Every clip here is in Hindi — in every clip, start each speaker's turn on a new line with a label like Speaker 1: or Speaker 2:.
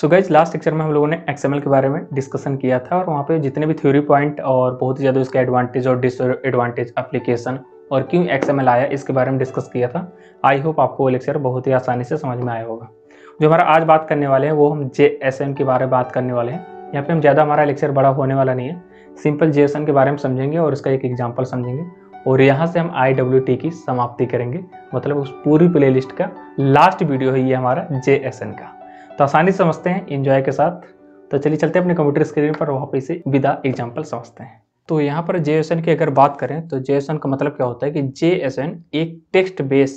Speaker 1: सो गाइज लास्ट लेक्चर में हम लोगों ने एक्सएमएल के बारे में डिस्कशन किया था और वहाँ पे जितने भी थ्योरी पॉइंट और बहुत ही ज़्यादा उसके एडवांटेज और डिसएडवांटेज एप्लीकेशन और क्यों एक्सएमएल आया इसके बारे में डिस्कस किया था आई होप आपको वो लेक्चर बहुत ही आसानी से समझ में आया होगा जो हमारा आज बात करने वाले हैं वो हम जे के बारे में बात करने वाले हैं यहाँ पर हम ज़्यादा हमारा लेक्चर बड़ा होने वाला नहीं है सिंपल जे के बारे में समझेंगे और उसका एक एग्जाम्पल समझेंगे और यहाँ से हम आई की समाप्ति करेंगे मतलब उस पूरी लिस्ट का लास्ट वीडियो है ये हमारा जे का तो आसानी समझते हैं इन्जॉय के साथ तो चलिए चलते हैं अपने कंप्यूटर स्क्रीन पर वहाँ पर इसे विदा एग्जाम्पल समझते हैं तो यहाँ पर जे की अगर बात करें तो जे का मतलब क्या होता है कि जे एक text base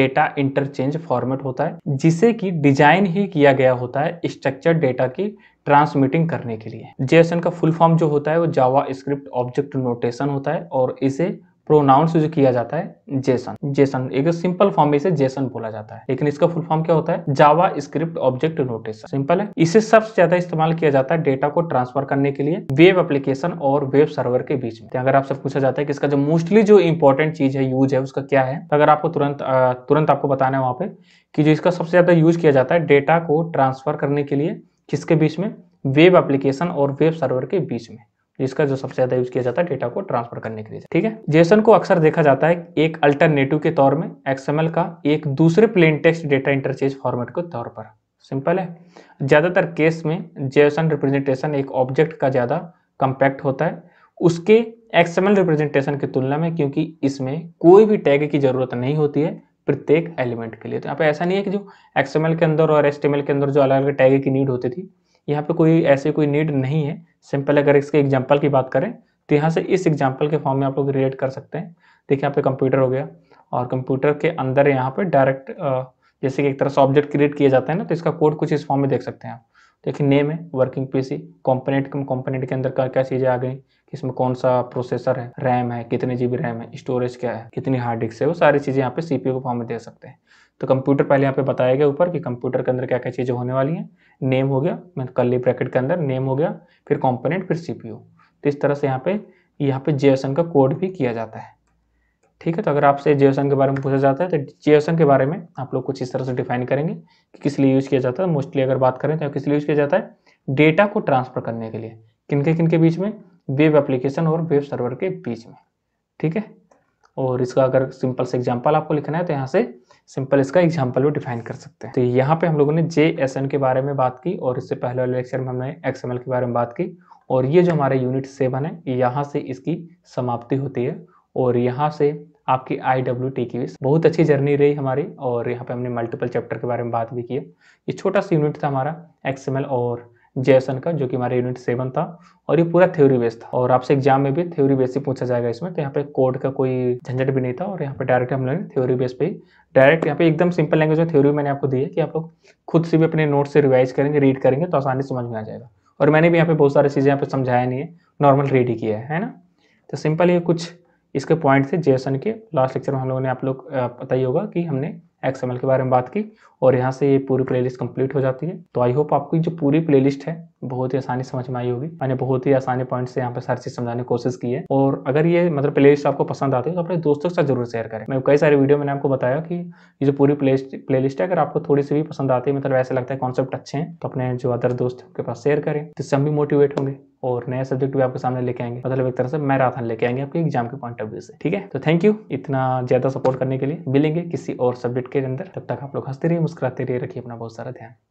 Speaker 1: data interchange format होता है जिसे कि डिजाइन ही किया गया होता है स्ट्रक्चर डेटा की ट्रांसमिटिंग करने के लिए जे का फुल फॉर्म जो होता है वो जावा स्क्रिप्ट ऑब्जेक्ट नोटेशन होता है और इसे प्रोनाउंस जो किया जाता है जेसन जेसन एक सिंपल फॉर्म में इसे जेसन बोला जाता है लेकिन इसका फुल फॉर्म क्या होता है JavaScript object notation simple है इसे सबसे ज्यादा इस्तेमाल किया जाता है डेटा को ट्रांसफर करने के लिए वेब एप्लीकेशन और वेब सर्वर के बीच में तो अगर आपसे पूछा जाता है कि इसका जो मोस्टली जो इंपॉर्टेंट चीज है यूज है उसका क्या है तो अगर आपको तुरंत तुरंत आपको बताना है वहाँ पे कि जो इसका सबसे ज्यादा यूज किया जाता है डेटा को ट्रांसफर करने के लिए किसके बीच में वेब एप्लीकेशन और वेब सर्वर के बीच में जिसका जो सबसे ज़्यादा यूज़ किया जाता है डेटा को ट्रांसफर करने के लिए ठीक है जेसन को अक्सर देखा जाता है एक अल्टरनेटिव के तौर में एक्सएमएल का एक दूसरे plain text data interchange format के तौर पर सिंपल है ज़्यादातर केस में जेसन रिप्रेजेंटेशन एक ऑब्जेक्ट का ज़्यादा कम्पैक्ट होता है उसके एक्सएमएल रिप्रेजेंटेशन की तुलना में क्योंकि इसमें कोई भी टैग की ज़रूरत नहीं होती है प्रत्येक एलिमेंट के लिए तो यहाँ पे ऐसा नहीं है कि जो एक्सएमएल के अंदर और एस के अंदर जो अलग अलग टैग की नीड होती थी यहाँ पे कोई ऐसी कोई नीड नहीं है सिंपल अगर इसके एग्जाम्पल की बात करें तो यहाँ से इस एग्जाम्पल के फॉर्म में आप लोग रिलेट कर सकते हैं देखिए यहाँ पे कंप्यूटर हो गया और कंप्यूटर के अंदर यहाँ पे डायरेक्ट जैसे कि एक तरह से ऑब्जेक्ट क्रिएट किया जाता है ना तो इसका कोड कुछ इस फॉर्म में देख सकते हैं आप देखिए नेम है वर्किंग पीसी कॉम्पोनेट कॉम्पोनेट के अंदर क्या क्या चीज़ें आ गई कि इसमें कौन सा प्रोसेसर है रैम है कितने जीबी रैम है स्टोरेज क्या है कितनी हार्ड डिस्क है वो सारी चीज़ें यहाँ पे सीपीयू के फॉर्म में देख सकते हैं तो कंप्यूटर पहले यहाँ पे बताया गया ऊपर कि कंप्यूटर के अंदर क्या क्या चीज़ें होने वाली हैं नेम हो गया मैं कल ब्रैकेट के अंदर नेम हो गया फिर कॉम्पोनेंट फिर सीपीयू तो इस तरह से यहाँ पे यहाँ पे जेएसएन का कोड भी किया जाता है ठीक है तो अगर आपसे जेएसएन के बारे में पूछा जाता है तो जेएसएन के बारे में आप लोग कुछ इस तरह से डिफाइन करेंगे कि किस लिए यूज़ किया जाता है मोस्टली अगर बात करें तो किस लिए यूज़ किया जाता है डेटा को ट्रांसफ़र करने के लिए किनके किनके बीच में वेब एप्लीकेशन और वेब सर्वर के बीच में ठीक है और इसका अगर सिंपल से एग्जाम्पल आपको लिखना है तो यहाँ से सिंपल इसका एग्जाम्पल भी डिफाइन कर सकते हैं तो यहाँ पे हम लोगों ने जे एस एन के बारे में बात की और इससे पहले वाले लेक्चर में हमने एक्स एम एल के बारे में बात की और ये जो हमारे यूनिट सेवन है यहाँ से इसकी समाप्ति होती है और यहाँ से आपकी आई डब्ल्यू टी की बहुत अच्छी जर्नी रही हमारी और यहाँ पे हमने मल्टीपल चैप्टर के बारे में बात भी की है ये छोटा सा यूनिट था हमारा एक्स एम एल और जेएसएन का जो कि हमारा यूनिट सेवन था और ये पूरा थ्योरी बेस्ड था और आपसे एग्जाम में भी थ्योरी बेस ही पूछा जाएगा इसमें तो यहाँ पे कोड का कोई झंझट भी नहीं था और यहाँ पे डायरेक्ट हम लोग थ्योरी बेस पे ही डायरेक्ट यहाँ पे एकदम सिंपल लैंग्वेज में थ्योरी मैंने आपको दी है कि आप लोग खुद से भी अपने नोट से रिवाइज करेंगे रीड करेंगे तो आसानी समझ में आ जाएगा और मैंने भी यहाँ पे बहुत सारी चीज़ें यहाँ पे समझाया नहीं है नॉर्मल रीड ही किया है है ना तो सिंपल ये कुछ इसके पॉइंट थे जेसन के लास्ट लेक्चर में हम लोगों ने आप लोग पता ही होगा कि हमने एक्सएमएल के बारे में बात की और यहाँ से ये पूरी प्लेलिस्ट कंप्लीट हो जाती है तो आई होप आपकी जो पूरी प्लेलिस्ट है बहुत ही आसानी समझ में आई होगी मैंने बहुत ही आसानी पॉइंट से यहाँ पे सारी चीज समझाने की कोशिश की है और अगर ये मतलब प्ले आपको पसंद आती है तो अपने दोस्तों के साथ जरूर शेयर करें मैं कई सारे वीडियो मैंने आपको बताया कि ये जो पूरी प्ले लिस्ट है अगर आपको थोड़ी सी भी पसंद आती है मतलब ऐसे लगता है कॉन्सेप्ट अच्छे हैं तो अपने जो अदर दोस्त के पास शेयर करें जिससे हम भी मोटिवेट होंगे और नया सब्जेक्ट भी आपके सामने लेके आएंगे मतलब एक तरह से मैराथन लेके आएंगे आपके एग्जाम के पॉइंट ऑफ व्यू से ठीक है तो थैंक यू इतना ज़्यादा सपोर्ट करने के लिए मिलेंगे किसी और सब्जेक्ट के अंदर तब तक आप लोग हंसते रहिए मुस्कुराते रहिए रखिए अपना बहुत सारा ध्यान